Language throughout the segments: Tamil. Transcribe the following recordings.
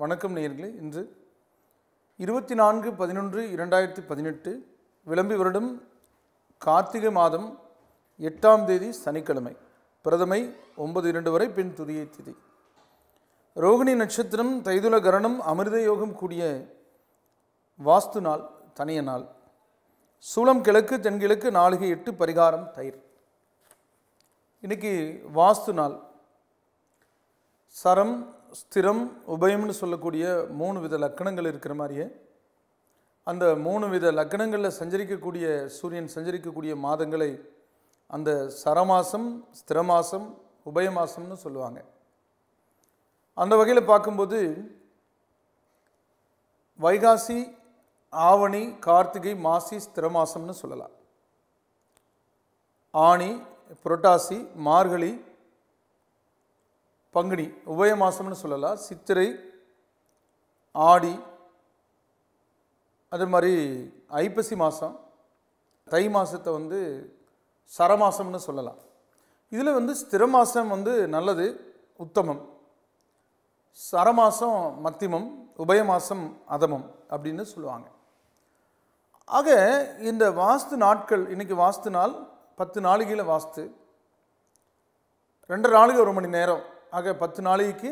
வணக்கம் நேயர்களே இன்று இருபத்தி நான்கு பதினொன்று இரண்டாயிரத்தி பதினெட்டு விளம்பி வருடம் கார்த்திகை மாதம் எட்டாம் தேதி சனிக்கிழமை பிரதமை ஒன்பது இரண்டு வரை பின் துதியை திதி ரோகிணி நட்சத்திரம் தைதுல கரணம் அமிர்த யோகம் கூடிய வாஸ்து நாள் தனிய நாள் சூளம் கிழக்கு தென்கிழக்கு நாளிகை எட்டு பரிகாரம் தயிர் இன்றைக்கி வாஸ்து நாள் சரம் ஸ்திரம் உபயம்னு சொல்லக்கூடிய மூணு வித லக்கணங்கள் இருக்கிற மாதிரியே அந்த மூணு வித லக்கணங்களில் சஞ்சரிக்கக்கூடிய சூரியன் சஞ்சரிக்கக்கூடிய மாதங்களை அந்த சரமாசம் ஸ்திரமாசம் உபயமாசம்னு சொல்லுவாங்க அந்த வகையில் பார்க்கும்போது வைகாசி ஆவணி கார்த்திகை மாசி ஸ்திரமாசம்னு சொல்லலாம் ஆணி புரட்டாசி மார்கழி பங்குனி உபய மாதம்னு சொல்லலாம் சித்திரை ஆடி அதே மாதிரி ஐப்பசி மாதம் தை மாதத்தை வந்து சரமாசம்னு சொல்லலாம் இதில் வந்து ஸ்திரமாசம் வந்து நல்லது உத்தமம் சரமாசம் மத்திமம் உபய மாதம் அதமம் அப்படின்னு சொல்லுவாங்க ஆக இந்த வாஸ்து நாட்கள் இன்றைக்கி வாஸ்து நாள் பத்து நாளிகையில் வாஸ்து ரெண்டு நாளைக்கு ஒரு மணி நேரம் ஆக பத்து நாளைக்கு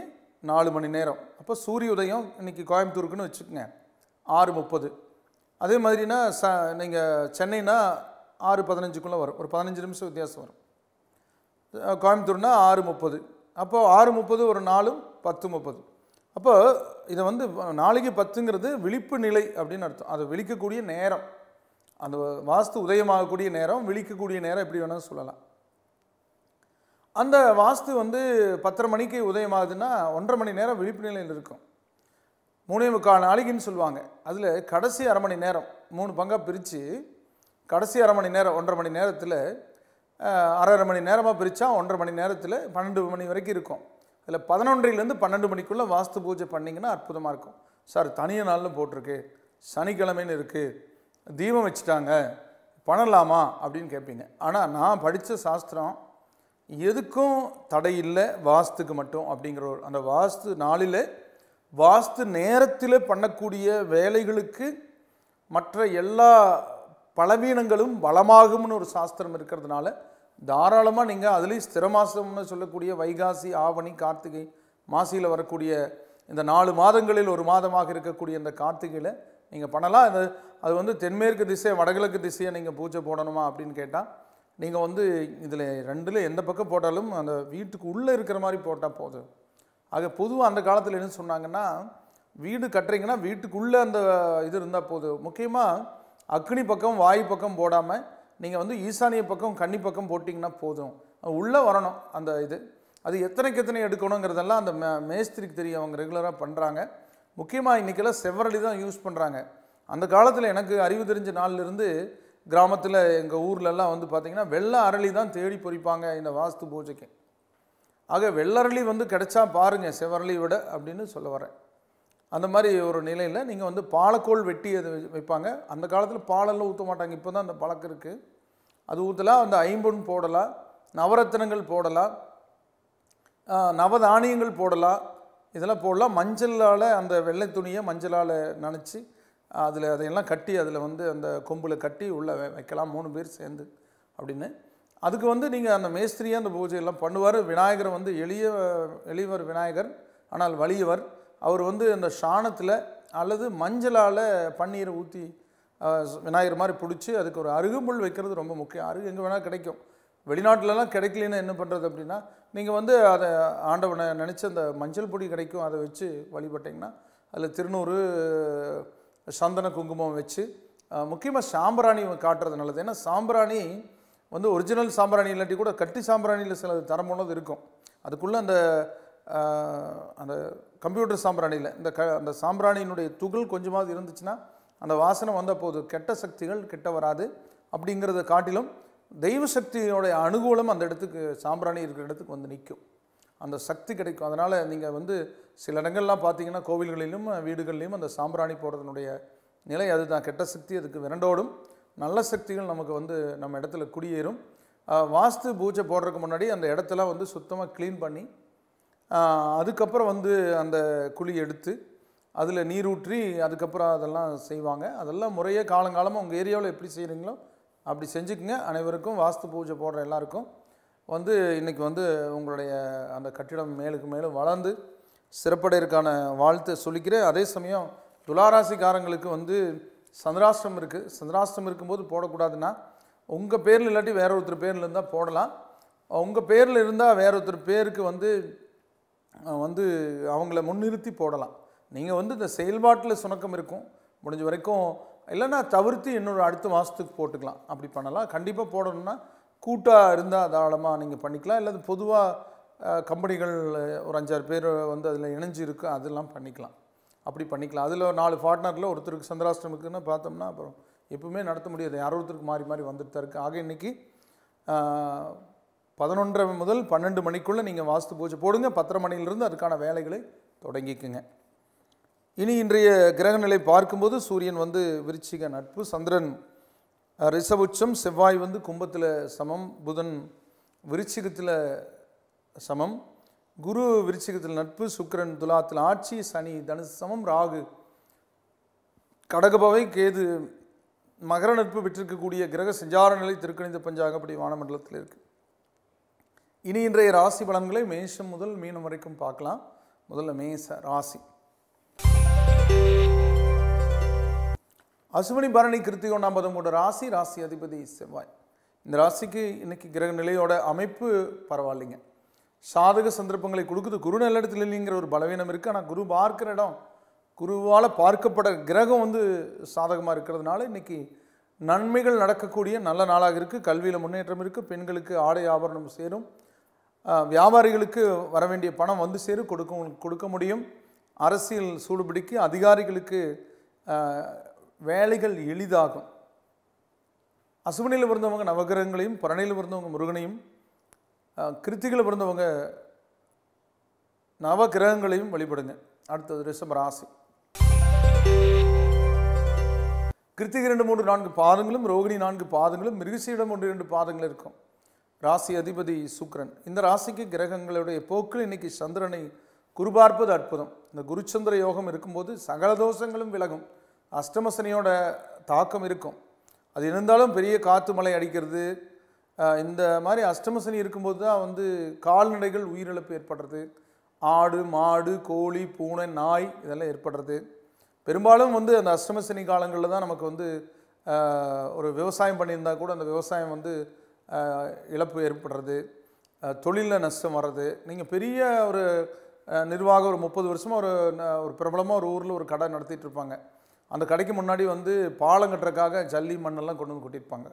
நாலு மணி நேரம் அப்போ சூரிய உதயம் இன்றைக்கி கோயம்புத்தூருக்குன்னு வச்சுக்கோங்க ஆறு முப்பது அதே மாதிரினா ச நீங்கள் சென்னைனா ஆறு பதினஞ்சுக்குள்ளே வரும் ஒரு பதினஞ்சு நிமிஷம் வித்தியாசம் வரும் கோயம்புத்தூர்னா ஆறு முப்பது அப்போது ஆறு முப்பது ஒரு நாலு பத்து முப்பது அப்போது இதை வந்து நாளைக்கு பத்துங்கிறது விழிப்பு நிலை அப்படின்னு அர்த்தம் அதை விழிக்கக்கூடிய நேரம் அந்த வாஸ்து உதயமாகக்கூடிய நேரம் விழிக்கக்கூடிய நேரம் எப்படி வேணாலும் சொல்லலாம் அந்த வாஸ்து வந்து பத்தரை மணிக்கு உதயமாகுதுன்னா ஒன்றரை மணி நேரம் விழிப்பு நிலையில் இருக்கும் மூணே முக்கால் நாளைக்குன்னு சொல்லுவாங்க அதில் கடைசி அரை மணி நேரம் மூணு பங்காக பிரித்து கடைசி அரை மணி நேரம் ஒன்றரை மணி நேரத்தில் அரை மணி நேரமாக பிரித்தா ஒன்றரை மணி நேரத்தில் பன்னெண்டு மணி வரைக்கும் இருக்கும் இதில் பதினொன்றிலேருந்து பன்னெண்டு மணிக்குள்ளே வாஸ்து பூஜை பண்ணிங்கன்னா அற்புதமாக இருக்கும் சார் தனிய நாளில் போட்டிருக்கு சனிக்கிழமைன்னு இருக்குது தீபம் வச்சுட்டாங்க பண்ணலாமா அப்படின்னு கேட்பீங்க ஆனால் நான் படித்த சாஸ்திரம் எதுக்கும் தடை இல்லை வாஸ்துக்கு மட்டும் அப்படிங்கிற ஒரு அந்த வாஸ்து நாளில் வாஸ்து நேரத்தில் பண்ணக்கூடிய வேலைகளுக்கு மற்ற எல்லா பலவீனங்களும் பலமாகும்னு ஒரு சாஸ்திரம் இருக்கிறதுனால தாராளமாக நீங்கள் அதுலேயும் ஸ்திரமாசம்னு சொல்லக்கூடிய வைகாசி ஆவணி கார்த்திகை மாசியில் வரக்கூடிய இந்த நாலு மாதங்களில் ஒரு மாதமாக இருக்கக்கூடிய இந்த கார்த்திகையில் நீங்கள் பண்ணலாம் அது அது வந்து தென்மேற்கு திசை வடகிழக்கு திசையை நீங்கள் பூஜை போடணுமா அப்படின்னு கேட்டால் நீங்கள் வந்து இதில் ரெண்டில் எந்த பக்கம் போட்டாலும் அந்த வீட்டுக்கு உள்ளே இருக்கிற மாதிரி போட்டால் போதும் ஆக பொதுவாக அந்த காலத்தில் என்ன சொன்னாங்கன்னா வீடு கட்டுறீங்கன்னா வீட்டுக்குள்ளே அந்த இது இருந்தால் போதும் முக்கியமாக அக்னி பக்கம் வாய் பக்கம் போடாமல் நீங்கள் வந்து ஈசானிய பக்கம் கன்னி பக்கம் போட்டிங்கன்னா போதும் உள்ளே வரணும் அந்த இது அது எத்தனைக்கு எத்தனை எடுக்கணுங்கிறதெல்லாம் அந்த மே மேஸ்திரிக்கு தெரியும் அவங்க ரெகுலராக பண்ணுறாங்க முக்கியமாக இன்றைக்கெல்லாம் செவ்வரளி தான் யூஸ் பண்ணுறாங்க அந்த காலத்தில் எனக்கு அறிவு தெரிஞ்ச நாள்லேருந்து கிராமத்தில் எங்கள் ஊர்லெல்லாம் வந்து பார்த்திங்கன்னா வெள்ளை அரளி தான் தேடி பொறிப்பாங்க இந்த வாஸ்து பூஜைக்கு ஆக வெள்ளரளி வந்து கிடைச்சா பாருங்கள் செவரளி விட அப்படின்னு சொல்ல வரேன் அந்த மாதிரி ஒரு நிலையில் நீங்கள் வந்து பாலக்கோள் வெட்டி அது வைப்பாங்க அந்த காலத்தில் பாலெல்லாம் ஊற்ற மாட்டாங்க இப்போ தான் அந்த பழக்கம் இருக்குது அது ஊற்றலாம் அந்த ஐம்பொன் போடலாம் நவரத்தினங்கள் போடலாம் நவதானியங்கள் போடலாம் இதெல்லாம் போடலாம் மஞ்சளால் அந்த வெள்ளை துணியை மஞ்சளால் நினச்சி அதில் அதையெல்லாம் கட்டி அதில் வந்து அந்த கொம்பில் கட்டி உள்ளே வைக்கலாம் மூணு பேர் சேர்ந்து அப்படின்னு அதுக்கு வந்து நீங்கள் அந்த மேஸ்திரியே அந்த பூஜையெல்லாம் பண்ணுவார் விநாயகர் வந்து எளிய எளியவர் விநாயகர் ஆனால் வலியவர் அவர் வந்து அந்த சாணத்தில் அல்லது மஞ்சளால் பன்னீரை ஊற்றி விநாயகர் மாதிரி பிடிச்சி அதுக்கு ஒரு அருகும்புல் வைக்கிறது ரொம்ப முக்கியம் அருகு எங்கே வேணால் கிடைக்கும் வெளிநாட்டிலலாம் கிடைக்கலன்னா என்ன பண்ணுறது அப்படின்னா நீங்கள் வந்து அதை ஆண்டவனை நினச்சி அந்த மஞ்சள் பொடி கிடைக்கும் அதை வச்சு வழிபட்டிங்கன்னா அதில் திருநூறு சந்தன குங்குமம் வச்சு முக்கியமாக சாம்பிராணி காட்டுறது நல்லது ஏன்னா சாம்பிராணி வந்து ஒரிஜினல் சாம்பிராணி இல்லாட்டி கூட கட்டி சாம்பிராணியில் சில தரமானது இருக்கும் அதுக்குள்ளே அந்த அந்த கம்ப்யூட்டர் சாம்பிராணியில் இந்த க அந்த சாம்பிராணியினுடைய துகள் கொஞ்சமாவது இருந்துச்சுன்னா அந்த வாசனை வந்த போது கெட்ட சக்திகள் கெட்ட வராது அப்படிங்கிறத காட்டிலும் தெய்வ சக்தியினுடைய அனுகூலம் அந்த இடத்துக்கு சாம்பிராணி இருக்கிற இடத்துக்கு வந்து நிற்கும் அந்த சக்தி கிடைக்கும் அதனால் நீங்கள் வந்து சில இடங்கள்லாம் பார்த்தீங்கன்னா கோவில்களிலும் வீடுகள்லையும் அந்த சாம்பிராணி போடுறதுனுடைய நிலை அதுதான் கெட்ட சக்தி அதுக்கு விரண்டோடும் நல்ல சக்திகள் நமக்கு வந்து நம்ம இடத்துல குடியேறும் வாஸ்து பூஜை போடுறதுக்கு முன்னாடி அந்த இடத்தெல்லாம் வந்து சுத்தமாக க்ளீன் பண்ணி அதுக்கப்புறம் வந்து அந்த குழி எடுத்து அதில் நீர் ஊற்றி அதுக்கப்புறம் அதெல்லாம் செய்வாங்க அதெல்லாம் முறையே காலங்காலமாக உங்கள் ஏரியாவில் எப்படி செய்கிறீங்களோ அப்படி செஞ்சுக்கோங்க அனைவருக்கும் வாஸ்து பூஜை போடுற எல்லாருக்கும் வந்து இன்றைக்கி வந்து உங்களுடைய அந்த கட்டிடம் மேலுக்கு மேலும் வளர்ந்து சிறப்படையிற்கான வாழ்த்து சொல்லிக்கிறேன் அதே சமயம் துளாராசிக்காரங்களுக்கு வந்து சந்திராஷ்டிரம் இருக்குது சந்திராஷ்டிரம் இருக்கும்போது போடக்கூடாதுன்னா உங்கள் பேரில் இல்லாட்டி வேற ஒருத்தர் பேரில் இருந்தால் போடலாம் உங்கள் பேரில் இருந்தால் வேற ஒருத்தர் பேருக்கு வந்து வந்து அவங்கள முன்னிறுத்தி போடலாம் நீங்கள் வந்து இந்த செயல்பாட்டில் சுணக்கம் இருக்கும் முடிஞ்ச வரைக்கும் இல்லைன்னா தவிர்த்து இன்னொரு அடுத்த மாதத்துக்கு போட்டுக்கலாம் அப்படி பண்ணலாம் கண்டிப்பாக போடணும்னா கூட்டாக இருந்தால் தாராளமாக நீங்கள் பண்ணிக்கலாம் இல்லை பொதுவாக கம்பெனிகள் ஒரு அஞ்சாறு பேர் வந்து அதில் இணைஞ்சு இருக்கு அதெல்லாம் பண்ணிக்கலாம் அப்படி பண்ணிக்கலாம் அதில் நாலு பார்ட்னரில் ஒருத்தருக்கு சந்திராஷ்டமக்குன்னு பார்த்தோம்னா அப்புறம் எப்பவுமே நடத்த முடியாது யாரோ ஒருத்தருக்கு மாறி மாறி வந்துட்டு தான் இருக்குது ஆக இன்றைக்கி பதினொன்றரை முதல் பன்னெண்டு மணிக்குள்ளே நீங்கள் வாஸ்து பூஜை போடுங்க பத்தரை மணியிலிருந்து அதுக்கான வேலைகளை தொடங்கிக்குங்க இனி இன்றைய கிரகநிலை பார்க்கும்போது சூரியன் வந்து விருச்சிக நட்பு சந்திரன் ரிஷபுச்சம் செவ்வாய் வந்து கும்பத்தில் சமம் புதன் விருச்சிகத்தில் சமம் குரு விருச்சிகத்தில் நட்பு சுக்கரன் துலாத்தில் ஆட்சி சனி தனுசு சமம் ராகு கடகபவை கேது மகர நட்பு விட்டிருக்கக்கூடிய கிரக சஞ்சார நிலை பஞ்சாக பஞ்சாகப்படி வானமண்டலத்தில் இருக்குது இனி இன்றைய ராசி பலன்களை மேஷம் முதல் மீனம் வரைக்கும் பார்க்கலாம் முதல்ல மேச ராசி அசுவினி பரணி ஒன்றாம் பதம் கொண்ட ராசி ராசி அதிபதி செவ்வாய் இந்த ராசிக்கு இன்னைக்கு கிரக நிலையோட அமைப்பு பரவாயில்லைங்க சாதக சந்தர்ப்பங்களை கொடுக்குது குரு நல்ல இடத்துல இல்லைங்கிற ஒரு பலவீனம் இருக்குது ஆனால் குரு பார்க்குற இடம் குருவால் பார்க்கப்பட கிரகம் வந்து சாதகமாக இருக்கிறதுனால இன்றைக்கி நன்மைகள் நடக்கக்கூடிய நல்ல நாளாக இருக்குது கல்வியில் முன்னேற்றம் இருக்குது பெண்களுக்கு ஆடை ஆபரணம் சேரும் வியாபாரிகளுக்கு வர வேண்டிய பணம் வந்து சேரும் கொடுக்க கொடுக்க முடியும் அரசியல் சூடுபிடிக்கு அதிகாரிகளுக்கு வேலைகள் எளிதாகும் அசுவனியில் பிறந்தவங்க நவகிரகங்களையும் பரணியில் பிறந்தவங்க முருகனையும் கிருத்திகளில் பிறந்தவங்க நவகிரகங்களையும் வழிபடுங்க அடுத்தது டிசம்பர் ராசி கிருத்திகை ரெண்டு மூன்று நான்கு பாதங்களும் ரோகிணி நான்கு பாதங்களும் மிருகசீடம் ஒன்று இரண்டு பாதங்கள் இருக்கும் ராசி அதிபதி சுக்ரன் இந்த ராசிக்கு கிரகங்களுடைய போக்கில் இன்னைக்கு சந்திரனை குருபார்ப்பது அற்புதம் இந்த குருச்சந்திர யோகம் இருக்கும்போது சகல தோஷங்களும் விலகும் அஷ்டமசனியோட தாக்கம் இருக்கும் அது இருந்தாலும் பெரிய காற்று மழை அடிக்கிறது இந்த மாதிரி அஷ்டமசனி இருக்கும்போது தான் வந்து கால்நடைகள் உயிரிழப்பு ஏற்படுறது ஆடு மாடு கோழி பூனை நாய் இதெல்லாம் ஏற்படுறது பெரும்பாலும் வந்து அந்த அஷ்டமசனி காலங்களில் தான் நமக்கு வந்து ஒரு விவசாயம் பண்ணியிருந்தால் கூட அந்த விவசாயம் வந்து இழப்பு ஏற்படுறது தொழிலில் நஷ்டம் வர்றது நீங்கள் பெரிய ஒரு நிர்வாகம் ஒரு முப்பது வருஷமாக ஒரு ஒரு பிரபலமாக ஒரு ஊரில் ஒரு கடை நடத்திட்டு இருப்பாங்க அந்த கடைக்கு முன்னாடி வந்து பாலம் கட்டுறக்காக ஜல்லி மண்ணெல்லாம் கொண்டு வந்து கொட்டியிருப்பாங்க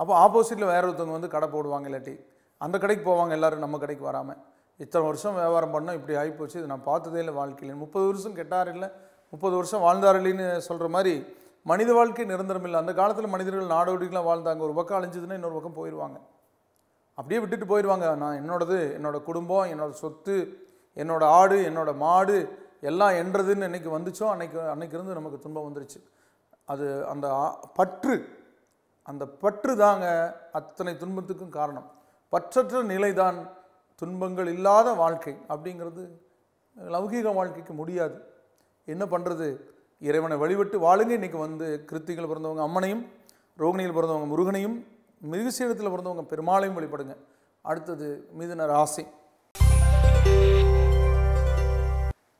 அப்போ ஆப்போசிட்டில் வேற ஒருத்தவங்க வந்து கடை போடுவாங்க இல்லாட்டி அந்த கடைக்கு போவாங்க எல்லோரும் நம்ம கடைக்கு வராமல் இத்தனை வருஷம் வியாபாரம் பண்ணோம் இப்படி ஆகிப்போச்சு இதை நான் பார்த்ததே இல்லை வாழ்க்கையில் முப்பது வருஷம் கெட்டார் இல்லை முப்பது வருஷம் வாழ்ந்தார் இல்லைன்னு சொல்கிற மாதிரி மனித வாழ்க்கை நிரந்தரம் இல்லை அந்த காலத்தில் மனிதர்கள் நாடோடிகளாக வாழ்ந்தாங்க ஒரு பக்கம் அழிஞ்சதுன்னா இன்னொரு பக்கம் போயிடுவாங்க அப்படியே விட்டுட்டு போயிடுவாங்க நான் என்னோடது என்னோடய குடும்பம் என்னோடய சொத்து என்னோடய ஆடு என்னோடய மாடு எல்லாம் என்றதுன்னு இன்றைக்கி வந்துச்சோ அன்னைக்கு அன்னைக்கு இருந்து நமக்கு துன்பம் வந்துருச்சு அது அந்த பற்று அந்த பற்று தாங்க அத்தனை துன்பத்துக்கும் காரணம் பற்றற்ற நிலைதான் துன்பங்கள் இல்லாத வாழ்க்கை அப்படிங்கிறது லௌகீக வாழ்க்கைக்கு முடியாது என்ன பண்ணுறது இறைவனை வழிபட்டு வாழுங்க இன்றைக்கி வந்து கிருத்திகள் பிறந்தவங்க அம்மனையும் ரோகிணியில் பிறந்தவங்க முருகனையும் மிருகசீடத்தில் பிறந்தவங்க பெருமாளையும் வழிபடுங்க அடுத்தது மீதுனர் ஆசை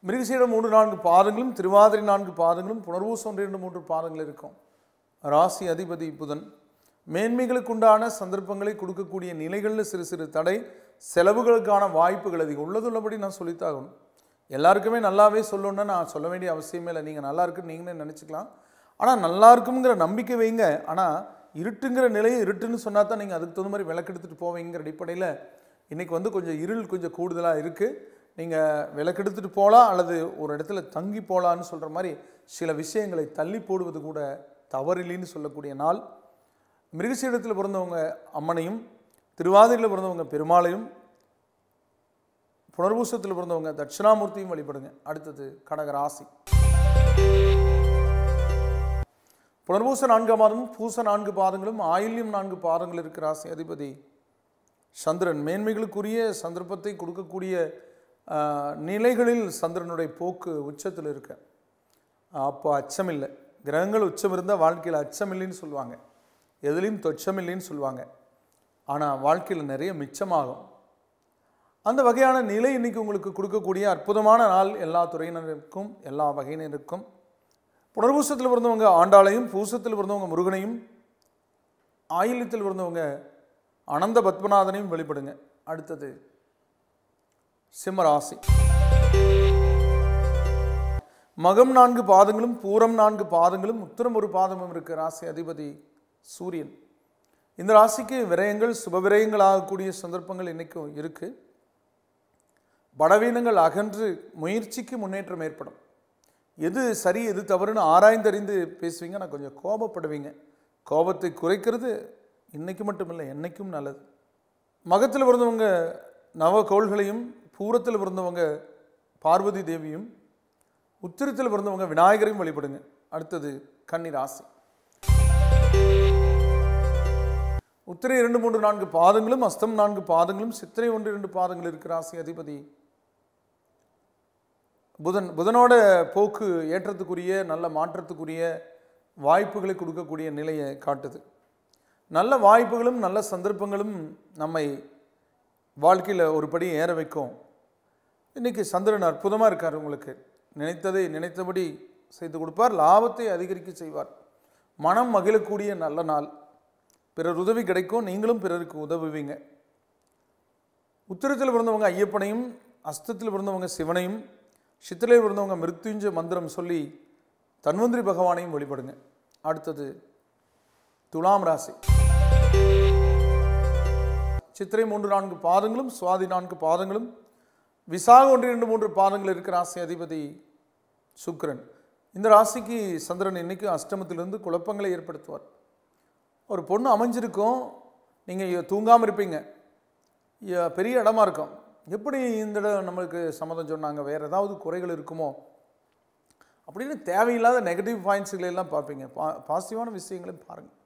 மிருகசீடம் மூன்று நான்கு பாதங்களும் திருவாதிரி நான்கு பாதங்களும் புனர்வூசம் ஒன்று இரண்டு மூன்று பாதங்கள் இருக்கும் ராசி அதிபதி புதன் மேன்மைகளுக்குண்டான சந்தர்ப்பங்களை கொடுக்கக்கூடிய நிலைகளில் சிறு சிறு தடை செலவுகளுக்கான வாய்ப்புகள் அதிகம் உள்ளதுள்ளபடி நான் சொல்லித்தாகணும் எல்லாருக்குமே நல்லாவே சொல்லணும்னா நான் சொல்ல வேண்டிய அவசியமே இல்லை நீங்கள் நல்லா இருக்குன்னு நீங்களே நினச்சிக்கலாம் ஆனால் நல்லா இருக்குங்கிற நம்பிக்கை வைங்க ஆனால் இருட்டுங்கிற நிலையை இருட்டுன்னு சொன்னால் தான் நீங்கள் அதுக்கு தகுந்த மாதிரி விளக்கெடுத்துட்டு போவீங்கிற அடிப்படையில் இன்றைக்கி வந்து கொஞ்சம் இருள் கொஞ்சம் கூடுதலாக இருக்குது நீங்கள் விளக்கெடுத்துட்டு போகலாம் அல்லது ஒரு இடத்துல தங்கி போகலான்னு சொல்கிற மாதிரி சில விஷயங்களை தள்ளி போடுவது கூட தவறில்லைன்னு சொல்லக்கூடிய நாள் மிருகசீடத்தில் பிறந்தவங்க அம்மனையும் திருவாதிரையில் பிறந்தவங்க பெருமாளையும் புனர்பூசத்தில் பிறந்தவங்க தட்சிணாமூர்த்தியும் வழிபடுங்க அடுத்தது கடகராசி புனர்பூச நான்கு மாதமும் பூச நான்கு பாதங்களும் ஆயுள்யம் நான்கு பாதங்கள் இருக்கிற ராசி அதிபதி சந்திரன் மேன்மைகளுக்குரிய சந்தர்ப்பத்தை கொடுக்கக்கூடிய நிலைகளில் சந்திரனுடைய போக்கு உச்சத்தில் இருக்க அப்போ அச்சமில்லை கிரகங்கள் உச்சம் இருந்தால் வாழ்க்கையில் அச்சமில்லைன்னு சொல்லுவாங்க எதுலேயும் தொச்சமில்லைன்னு சொல்லுவாங்க ஆனால் வாழ்க்கையில் நிறைய மிச்சமாகும் அந்த வகையான நிலை இன்னைக்கு உங்களுக்கு கொடுக்கக்கூடிய அற்புதமான நாள் எல்லா துறையினருக்கும் எல்லா வகையினருக்கும் புனர்பூசத்தில் பிறந்தவங்க ஆண்டாளையும் பூசத்தில் பிறந்தவங்க முருகனையும் ஆயில்யத்தில் பிறந்தவங்க அனந்த பத்மநாதனையும் வெளிப்படுங்க அடுத்தது சிம்மராசி மகம் நான்கு பாதங்களும் பூரம் நான்கு பாதங்களும் உத்தரம் ஒரு பாதமும் இருக்க ராசி அதிபதி சூரியன் இந்த ராசிக்கு விரயங்கள் சுப விரயங்கள் ஆகக்கூடிய சந்தர்ப்பங்கள் இன்றைக்கும் இருக்குது பலவீனங்கள் அகன்று முயற்சிக்கு முன்னேற்றம் ஏற்படும் எது சரி எது தவறுன்னு ஆராய்ந்தறிந்து பேசுவீங்க நான் கொஞ்சம் கோபப்படுவீங்க கோபத்தை குறைக்கிறது இன்றைக்கு மட்டும் இல்லை என்றைக்கும் நல்லது மகத்தில் பிறந்தவங்க நவ கோள்களையும் பூரத்தில் பிறந்தவங்க பார்வதி தேவியும் உத்திரத்தில் பிறந்தவங்க விநாயகரையும் வழிபடுங்க அடுத்தது கன்னி ராசி உத்திரை இரண்டு மூன்று நான்கு பாதங்களும் அஸ்தம் நான்கு பாதங்களும் சித்திரை ஒன்று இரண்டு பாதங்கள் இருக்கிற ராசி அதிபதி புதன் புதனோட போக்கு ஏற்றத்துக்குரிய நல்ல மாற்றத்துக்குரிய வாய்ப்புகளை கொடுக்கக்கூடிய நிலையை காட்டுது நல்ல வாய்ப்புகளும் நல்ல சந்தர்ப்பங்களும் நம்மை வாழ்க்கையில் ஒருபடி ஏற வைக்கும் இன்றைக்கி சந்திரன் அற்புதமாக இருக்கார் உங்களுக்கு நினைத்ததை நினைத்தபடி செய்து கொடுப்பார் லாபத்தை அதிகரிக்க செய்வார் மனம் மகிழக்கூடிய நல்ல நாள் பிறர் உதவி கிடைக்கும் நீங்களும் பிறருக்கு உதவுவீங்க உத்திரத்தில் பிறந்தவங்க ஐயப்பனையும் அஸ்தத்தில் பிறந்தவங்க சிவனையும் சித்திரையில் பிறந்தவங்க மிருத்துஞ்ச மந்திரம் சொல்லி தன்வந்திரி பகவானையும் வழிபடுங்க அடுத்தது துலாம் ராசி சித்திரை மூன்று நான்கு பாதங்களும் சுவாதி நான்கு பாதங்களும் விசாக ஒன்று இரண்டு மூன்று பாதங்கள் இருக்கிற ராசி அதிபதி சுக்கரன் இந்த ராசிக்கு சந்திரன் இன்னைக்கும் அஷ்டமத்திலிருந்து குழப்பங்களை ஏற்படுத்துவார் ஒரு பொண்ணு அமைஞ்சிருக்கும் நீங்கள் தூங்காமல் இருப்பீங்க பெரிய இடமா இருக்கும் எப்படி இந்த இடம் நம்மளுக்கு சம்மதம் சொன்னாங்க வேறு ஏதாவது குறைகள் இருக்குமோ அப்படின்னு தேவையில்லாத நெகட்டிவ் பாயிண்ட்ஸுகளை எல்லாம் பார்ப்பீங்க பா பாசிட்டிவான விஷயங்களையும் பாருங்கள்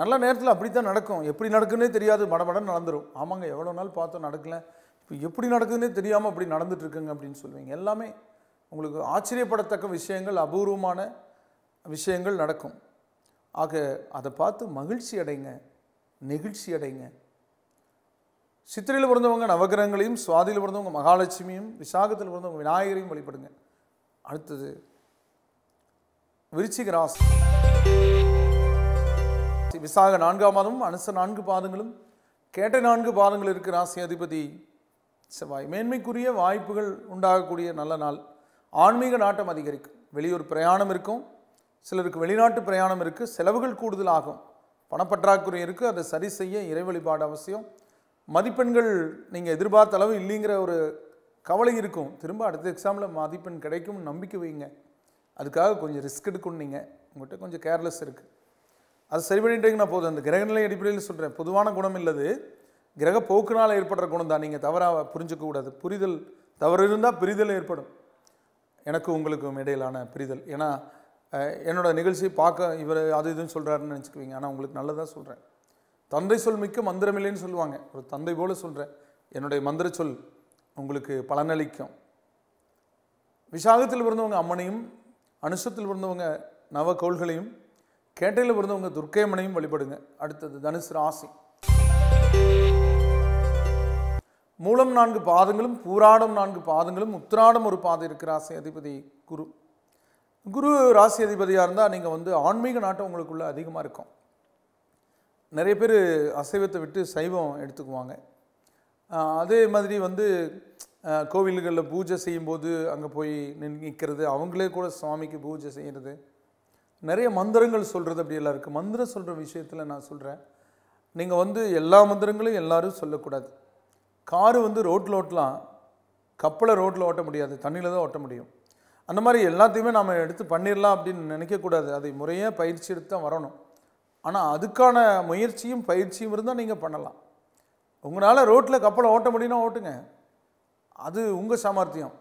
நல்ல நேரத்தில் அப்படி தான் நடக்கும் எப்படி நடக்குன்னே தெரியாது மடமடம் நடந்துடும் ஆமாங்க எவ்வளோ நாள் பார்த்தோம் நடக்கலை இப்போ எப்படி நடக்குதுன்னே தெரியாமல் அப்படி இருக்குங்க அப்படின்னு சொல்லுவீங்க எல்லாமே உங்களுக்கு ஆச்சரியப்படத்தக்க விஷயங்கள் அபூர்வமான விஷயங்கள் நடக்கும் ஆக அதை பார்த்து மகிழ்ச்சி அடைங்க நெகிழ்ச்சி அடைங்க சித்திரையில் பிறந்தவங்க நவகிரகங்களையும் சுவாதியில் பிறந்தவங்க மகாலட்சுமியும் விசாகத்தில் பிறந்தவங்க விநாயகரையும் வழிபடுங்க அடுத்தது விருச்சிக ராசி விசாக நான்காம் மாதமும் அனுச நான்கு பாதங்களும் கேட்ட நான்கு பாதங்கள் இருக்கிற ராசி அதிபதி செவ்வாய் மேன்மைக்குரிய வாய்ப்புகள் உண்டாகக்கூடிய நல்ல நாள் ஆன்மீக நாட்டம் அதிகரிக்கும் வெளியூர் பிரயாணம் இருக்கும் சிலருக்கு வெளிநாட்டு பிரயாணம் இருக்குது செலவுகள் கூடுதல் ஆகும் பணப்பற்றாக்குறை இருக்குது அதை சரி செய்ய இறை வழிபாடு அவசியம் மதிப்பெண்கள் நீங்கள் எதிர்பார்த்த அளவு இல்லைங்கிற ஒரு கவலை இருக்கும் திரும்ப அடுத்த எக்ஸாமில் மதிப்பெண் கிடைக்கும் நம்பிக்கை வைங்க அதுக்காக கொஞ்சம் ரிஸ்க் எடுக்கணும் நீங்கள் உங்கள்கிட்ட கொஞ்சம் கேர்லெஸ் இருக்குது அது சரி பண்ணிட்டீங்கன்னா போதும் அந்த கிரகநிலை அடிப்படையில் சொல்கிறேன் பொதுவான குணம் இல்லது கிரக போக்குனால் ஏற்படுற குணம் தான் நீங்கள் தவறாக புரிஞ்சிக்கக்கூடாது புரிதல் தவறு இருந்தால் பிரிதல் ஏற்படும் எனக்கும் உங்களுக்கும் இடையிலான பிரிதல் ஏன்னா என்னோட நிகழ்ச்சி பார்க்க இவர் அது இதுன்னு சொல்கிறாருன்னு நினச்சிக்குவீங்க ஆனால் உங்களுக்கு நல்லதாக சொல்கிறேன் தந்தை சொல் மிக்க மந்திரமில்லைன்னு சொல்லுவாங்க ஒரு தந்தை போல் சொல்கிறேன் என்னுடைய மந்திர சொல் உங்களுக்கு பலனளிக்கும் விசாகத்தில் பிறந்தவங்க அம்மனையும் அனுஷத்தில் பிறந்தவங்க நவ கோள்களையும் கேட்டையில் பிறந்தவங்க துர்க்கை அம்மனையும் வழிபடுங்க அடுத்தது தனுசு ராசி மூலம் நான்கு பாதங்களும் பூராடம் நான்கு பாதங்களும் உத்திராடம் ஒரு பாதை இருக்குது ராசி அதிபதி குரு குரு ராசி அதிபதியாக இருந்தால் நீங்கள் வந்து ஆன்மீக நாட்டம் உங்களுக்குள்ளே அதிகமாக இருக்கும் நிறைய பேர் அசைவத்தை விட்டு சைவம் எடுத்துக்குவாங்க அதே மாதிரி வந்து கோவில்களில் பூஜை செய்யும்போது அங்கே போய் நிற்கிறது அவங்களே கூட சுவாமிக்கு பூஜை செய்கிறது நிறைய மந்திரங்கள் சொல்கிறது அப்படியெல்லாம் இருக்குது மந்திரம் சொல்கிற விஷயத்தில் நான் சொல்கிறேன் நீங்கள் வந்து எல்லா மந்திரங்களும் எல்லோரும் சொல்லக்கூடாது காரு வந்து ரோட்டில் ஓட்டலாம் கப்பலை ரோட்டில் ஓட்ட முடியாது தண்ணியில் தான் ஓட்ட முடியும் அந்த மாதிரி எல்லாத்தையுமே நாம் எடுத்து பண்ணிடலாம் அப்படின்னு நினைக்கக்கூடாது அதை முறையாக பயிற்சி எடுத்து தான் வரணும் ஆனால் அதுக்கான முயற்சியும் பயிற்சியும் இருந்தால் நீங்கள் பண்ணலாம் உங்களால் ரோட்டில் கப்பலை ஓட்ட முடியும்னா ஓட்டுங்க அது உங்கள் சாமர்த்தியம்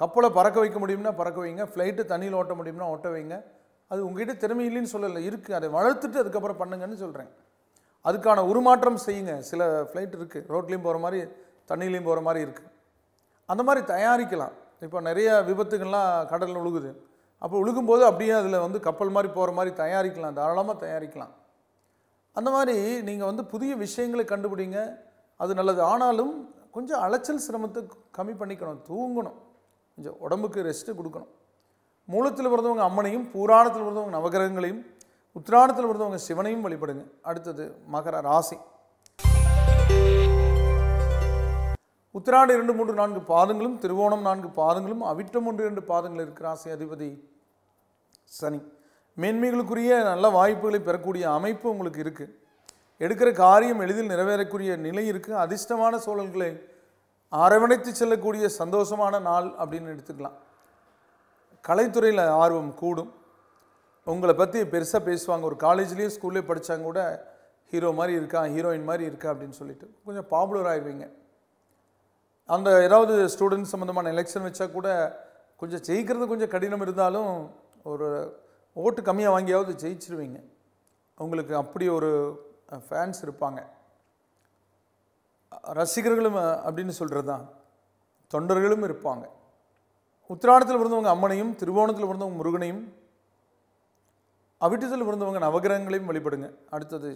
கப்பலை பறக்க வைக்க முடியும்னா பறக்க வைங்க ஃப்ளைட்டு தண்ணியில் ஓட்ட முடியும்னா ஓட்ட வைங்க அது உங்ககிட்ட திறமை இல்லைன்னு சொல்லலை இருக்குது அதை வளர்த்துட்டு அதுக்கப்புறம் பண்ணுங்கன்னு சொல்கிறேன் அதுக்கான உருமாற்றம் செய்யுங்க சில ஃப்ளைட் இருக்குது ரோட்லேயும் போகிற மாதிரி தண்ணியிலையும் போகிற மாதிரி இருக்குது அந்த மாதிரி தயாரிக்கலாம் இப்போ நிறைய விபத்துகள்லாம் கடலில் உழுகுது அப்போ உழுகும்போது அப்படியே அதில் வந்து கப்பல் மாதிரி போகிற மாதிரி தயாரிக்கலாம் தாராளமாக தயாரிக்கலாம் அந்த மாதிரி நீங்கள் வந்து புதிய விஷயங்களை கண்டுபிடிங்க அது நல்லது ஆனாலும் கொஞ்சம் அலைச்சல் சிரமத்தை கம்மி பண்ணிக்கணும் தூங்கணும் கொஞ்சம் உடம்புக்கு ரெஸ்ட்டு கொடுக்கணும் மூலத்தில் பிறந்தவங்க அம்மனையும் பூராணத்தில் பிறந்தவங்க நவகிரகங்களையும் உத்திராடத்தில் வருதவங்க சிவனையும் வழிபடுங்க அடுத்தது மகர ராசி உத்திராடு இரண்டு மூன்று நான்கு பாதங்களும் திருவோணம் நான்கு பாதங்களும் அவிட்டம் ஒன்று இரண்டு பாதங்கள் இருக்கிற ராசி அதிபதி சனி மேன்மைகளுக்குரிய நல்ல வாய்ப்புகளை பெறக்கூடிய அமைப்பு உங்களுக்கு இருக்குது எடுக்கிற காரியம் எளிதில் நிறைவேறக்கூடிய நிலை இருக்குது அதிர்ஷ்டமான சூழல்களை அரவணைத்து செல்லக்கூடிய சந்தோஷமான நாள் அப்படின்னு எடுத்துக்கலாம் கலைத்துறையில் ஆர்வம் கூடும் உங்களை பற்றி பெருசாக பேசுவாங்க ஒரு காலேஜ்லேயும் ஸ்கூல்லேயே படித்தாங்க கூட ஹீரோ மாதிரி இருக்கான் ஹீரோயின் மாதிரி இருக்கா அப்படின்னு சொல்லிட்டு கொஞ்சம் பாப்புலர் ஆகிடுவீங்க அந்த ஏதாவது ஸ்டூடெண்ட்ஸ் சம்மந்தமான எலெக்ஷன் வச்சா கூட கொஞ்சம் ஜெயிக்கிறது கொஞ்சம் கடினம் இருந்தாலும் ஒரு ஓட்டு கம்மியாக வாங்கியாவது ஜெயிச்சிருவீங்க உங்களுக்கு அப்படி ஒரு ஃபேன்ஸ் இருப்பாங்க ரசிகர்களும் அப்படின்னு சொல்கிறது தான் தொண்டர்களும் இருப்பாங்க உத்திராணத்தில் பிறந்தவங்க அம்மனையும் திருவோணத்தில் பிறந்தவங்க முருகனையும் அவிட்டுதல் விழுந்தவங்க நவகிரகங்களையும் வழிபடுங்க அடுத்தது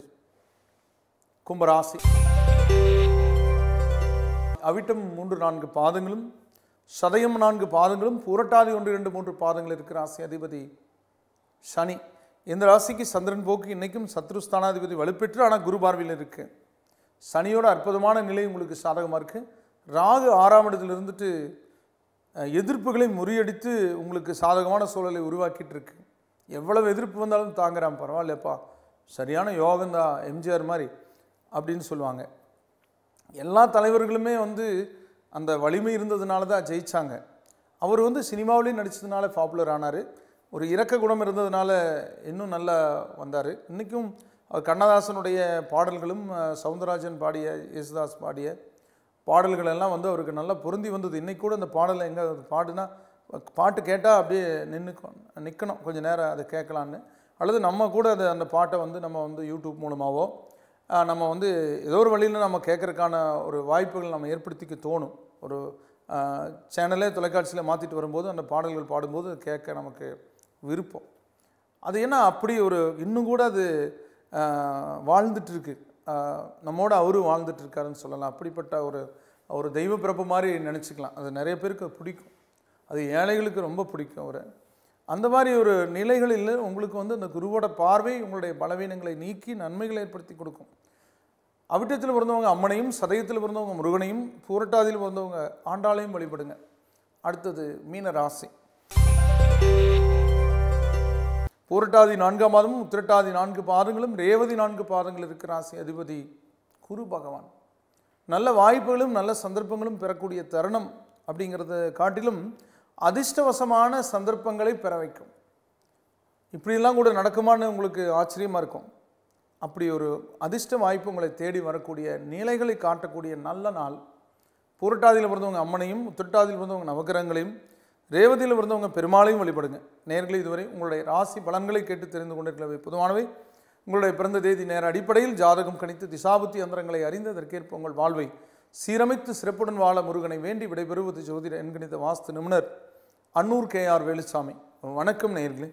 கும்பராசி அவிட்டம் மூன்று நான்கு பாதங்களும் சதயம் நான்கு பாதங்களும் புரட்டாதி ஒன்று இரண்டு மூன்று பாதங்கள் இருக்கிற ராசி அதிபதி சனி இந்த ராசிக்கு சந்திரன் போக்கு இன்றைக்கும் சத்ருஸ்தானாதிபதி வலுப்பெற்று ஆனால் குரு பார்வையில் இருக்குது சனியோட அற்புதமான நிலை உங்களுக்கு சாதகமாக இருக்குது ராகு ஆறாம் இடத்துல இருந்துட்டு எதிர்ப்புகளை முறியடித்து உங்களுக்கு சாதகமான சூழலை உருவாக்கிட்டு இருக்கு எவ்வளவு எதிர்ப்பு வந்தாலும் தாங்குறான் பரவாயில்லப்பா சரியான யோகந்தான் எம்ஜிஆர் மாதிரி அப்படின்னு சொல்லுவாங்க எல்லா தலைவர்களுமே வந்து அந்த வலிமை இருந்ததுனால தான் ஜெயித்தாங்க அவர் வந்து சினிமாவிலேயும் நடித்ததுனால பாப்புலர் ஆனார் ஒரு இறக்க குணம் இருந்ததுனால இன்னும் நல்லா வந்தார் இன்றைக்கும் கண்ணதாசனுடைய பாடல்களும் சவுந்தரராஜன் பாடிய யேசுதாஸ் பாடிய பாடல்கள் எல்லாம் வந்து அவருக்கு நல்லா பொருந்தி வந்தது இன்றைக்கூட அந்த பாடலை எங்கே பாடுனா பாட்டு கேட்டால் அப்படியே நின்றுக்கும் நிற்கணும் கொஞ்சம் நேரம் அதை கேட்கலான்னு அல்லது நம்ம கூட அது அந்த பாட்டை வந்து நம்ம வந்து யூடியூப் மூலமாகவோ நம்ம வந்து ஏதோ ஒரு வழியில் நம்ம கேட்குறதுக்கான ஒரு வாய்ப்புகள் நம்ம ஏற்படுத்திக்க தோணும் ஒரு சேனலே தொலைக்காட்சியில் மாற்றிட்டு வரும்போது அந்த பாடல்கள் பாடும்போது கேட்க நமக்கு விருப்பம் அது ஏன்னா அப்படி ஒரு இன்னும் கூட அது வாழ்ந்துட்டுருக்கு நம்மோட அவரும் வாழ்ந்துட்டுருக்காருன்னு சொல்லலாம் அப்படிப்பட்ட ஒரு ஒரு தெய்வ பிறப்பு மாதிரி நினச்சிக்கலாம் அது நிறைய பேருக்கு பிடிக்கும் அது ஏழைகளுக்கு ரொம்ப பிடிக்கும் அவரை அந்த மாதிரி ஒரு நிலைகளில் உங்களுக்கு வந்து அந்த குருவோட பார்வை உங்களுடைய பலவீனங்களை நீக்கி நன்மைகளை ஏற்படுத்தி கொடுக்கும் அவிட்டத்தில் பிறந்தவங்க அம்மனையும் சதயத்தில் பிறந்தவங்க முருகனையும் பூரட்டாதியில் பிறந்தவங்க ஆண்டாளையும் வழிபடுங்க அடுத்தது மீன ராசி பூரட்டாதி நான்காம் மாதமும் உத்திரட்டாதி நான்கு பாதங்களும் ரேவதி நான்கு பாதங்கள் இருக்கிற ராசி அதிபதி குரு பகவான் நல்ல வாய்ப்புகளும் நல்ல சந்தர்ப்பங்களும் பெறக்கூடிய தருணம் அப்படிங்கிறத காட்டிலும் அதிர்ஷ்டவசமான சந்தர்ப்பங்களை பெற வைக்கும் இப்படியெல்லாம் கூட நடக்குமான்னு உங்களுக்கு ஆச்சரியமாக இருக்கும் அப்படி ஒரு அதிர்ஷ்ட வாய்ப்பு உங்களை தேடி வரக்கூடிய நிலைகளை காட்டக்கூடிய நல்ல நாள் பூரட்டாதியில் பிறந்தவங்க அம்மனையும் திருட்டாதியில் பிறந்தவங்க நவகிரகங்களையும் ரேவதியில் பிறந்தவங்க பெருமாளையும் வழிபடுங்க நேர்களை இதுவரை உங்களுடைய ராசி பலன்களை கேட்டு தெரிந்து கொண்டிருக்கிறவை பொதுவானவை உங்களுடைய பிறந்த தேதி நேர அடிப்படையில் ஜாதகம் கணித்து திசாபுத்தி அந்தரங்களை அறிந்து அதற்கேற்ப உங்கள் வாழ்வை சீரமைத்து சிறப்புடன் வாழ முருகனை வேண்டி விடைபெறுவது ஜோதிட எண்கணித வாஸ்து நிபுணர் அன்னூர் கே ஆர் வேலுசாமி வணக்கம் நேயர்களே